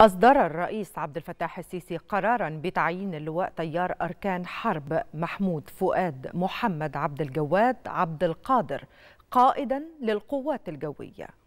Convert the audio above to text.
أصدر الرئيس عبد الفتاح السيسي قرارا بتعيين اللواء تيار أركان حرب محمود فؤاد محمد عبد الجواد عبد القادر قائدا للقوات الجوية